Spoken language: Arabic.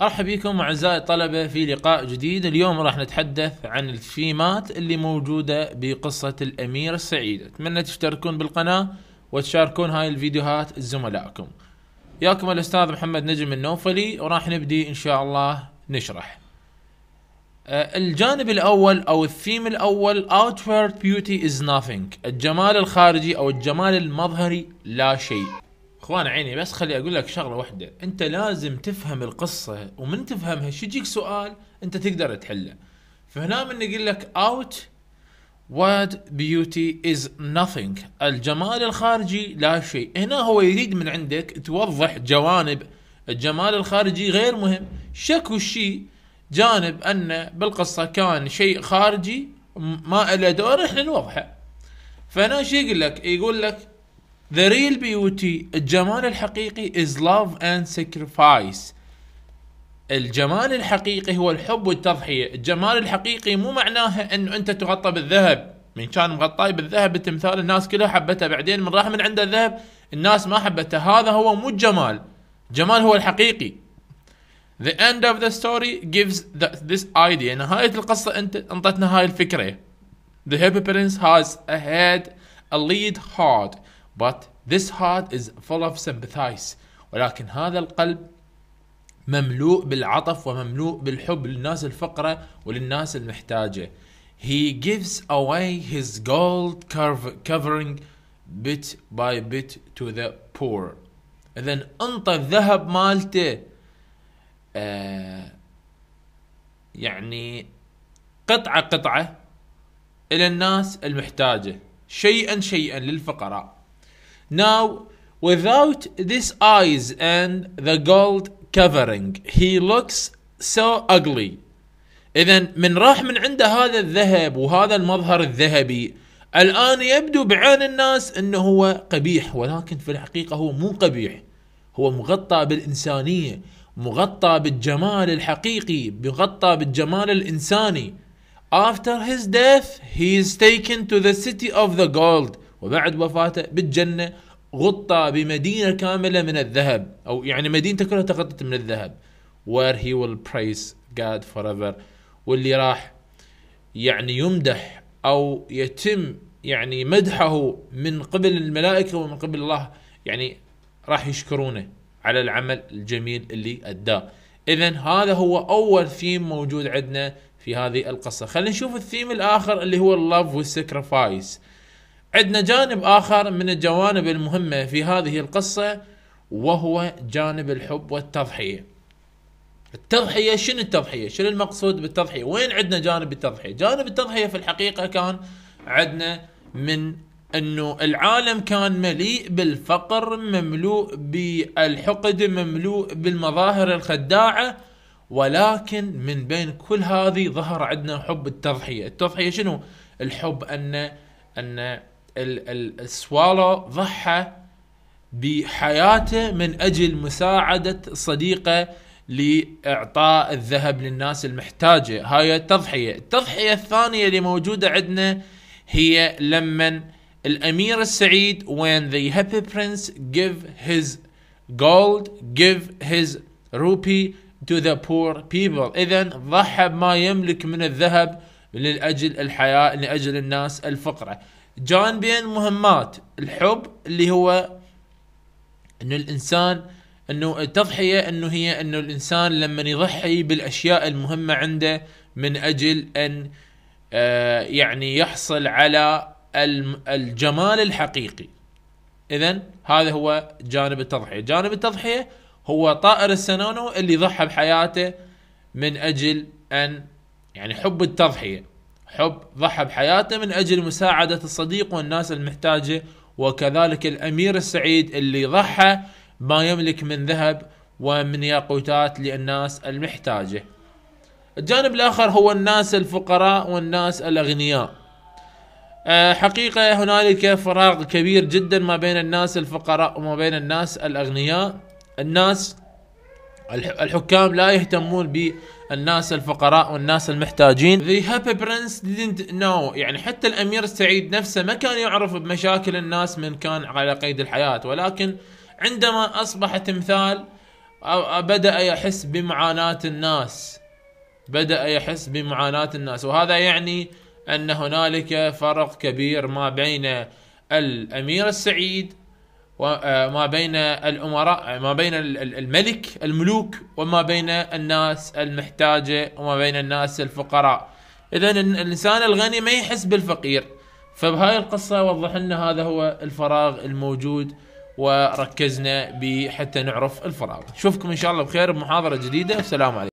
ارحب بكم اعزائي الطلبه في لقاء جديد اليوم راح نتحدث عن الثيمات اللي موجوده بقصه الاميره السعيده اتمنى تشتركون بالقناه وتشاركون هاي الفيديوهات لزملائكم ياكم الاستاذ محمد نجم النوفلي وراح نبدي ان شاء الله نشرح آه، الجانب الاول او الثيم الاول outward beauty is nothing الجمال الخارجي او الجمال المظهري لا شيء اخوان عيني بس خلي اقول لك شغله واحده انت لازم تفهم القصه ومن تفهمها شو يجيك سؤال انت تقدر تحله فهنا من يقول لك اوت وات بيوتي از nothing الجمال الخارجي لا شيء هنا هو يريد من عندك توضح جوانب الجمال الخارجي غير مهم شكو شيء جانب أن بالقصة كان شيء خارجي ما له دور احنا نوضحه فهنا شو يقول لك يقول لك The real beauty الجمال الحقيقي is love and sacrifice الجمال الحقيقي هو الحب والتضحية الجمال الحقيقي مو معناها انه انت تغطى بالذهب من كان مغطاي بالذهب التمثال الناس كلها حبته بعدين من راح من عنده الذهب الناس ما حبته هذا هو مو الجمال الجمال هو الحقيقي The end of the story gives the, this idea نهاية القصة انت انطتنا هاي الفكرة The prince has a head a lead heart But this heart is full of sympathize ولكن هذا القلب مملوء بالعطف ومملوء بالحب للناس الفقرة وللناس المحتاجة He gives away his gold covering bit by bit to the poor إذا انطى الذهب مالته آه يعني قطعة قطعة إلى الناس المحتاجة شيئا شيئا للفقراء Now, without these eyes and the gold covering, he looks so ugly. إذا من راح من عنده هذا الذهب وهذا المظهر الذهبي الآن يبدو بعين الناس أنه هو قبيح ولكن في الحقيقة هو مو قبيح هو مغطى بالإنسانية مغطى بالجمال الحقيقي مغطى بالجمال الإنساني After his death he is taken to the city of the gold وبعد وفاته بالجنة غطى بمدينة كاملة من الذهب أو يعني مدينته كلها تغطت من الذهب where he will praise God forever واللي راح يعني يمدح أو يتم يعني مدحه من قبل الملائكة ومن قبل الله يعني راح يشكرونه على العمل الجميل اللي أداه إذا هذا هو أول ثيم موجود عندنا في هذه القصة خلينا نشوف الثيم الآخر اللي هو اللف والسكرفايس عندنا جانب آخر من الجوانب المهمة في هذه القصة وهو جانب الحب والتضحية التضحية شنو التضحية شنو المقصود بالتضحية وين عندنا جانب التضحية جانب التضحية في الحقيقة كان عندنا من انه العالم كان مليء بالفقر مملوء بالحقد مملوء بالمظاهر الخداعه ولكن من بين كل هذه ظهر عندنا حب التضحيه، التضحيه شنو؟ الحب ان ان السوالو ضحى بحياته من اجل مساعده صديقه لاعطاء الذهب للناس المحتاجه، هاي التضحيه، التضحيه الثانيه اللي موجوده عندنا هي لمن الامير السعيد when the happy prince give his gold give his rupee to the poor people اذا ضحى بما يملك من الذهب لاجل الحياه لاجل الناس الفقراء جانبين مهمات الحب اللي هو انه الانسان انه التضحيه انه هي انه الانسان لما يضحي بالاشياء المهمه عنده من اجل ان آه، يعني يحصل على الجمال الحقيقي اذا هذا هو جانب التضحيه جانب التضحيه هو طائر السنانو اللي ضحى بحياته من اجل ان يعني حب التضحيه حب ضحى بحياته من أجل مساعدة الصديق والناس المحتاجة وكذلك الأمير السعيد اللي ضحى ما يملك من ذهب ومن ياقوتات للناس المحتاجة الجانب الآخر هو الناس الفقراء والناس الأغنياء آه، حقيقة هنالك فراغ كبير جدا ما بين الناس الفقراء وما بين الناس الأغنياء الناس الحكام لا يهتمون بالناس الفقراء والناس المحتاجين The happy prince didn't know يعني حتى الأمير السعيد نفسه ما كان يعرف بمشاكل الناس من كان على قيد الحياة ولكن عندما أصبح تمثال بدأ يحس بمعاناة الناس بدأ يحس بمعاناة الناس وهذا يعني أن هنالك فرق كبير ما بين الأمير السعيد وما آه، بين الأمراء يعني ما بين الملك الملوك وما بين الناس المحتاجة وما بين الناس الفقراء إذا الإنسان الغني ما يحس بالفقير فبهاي القصة وضح لنا هذا هو الفراغ الموجود وركزنا به حتى نعرف الفراغ نشوفكم إن شاء الله بخير بمحاضرة جديدة والسلام عليكم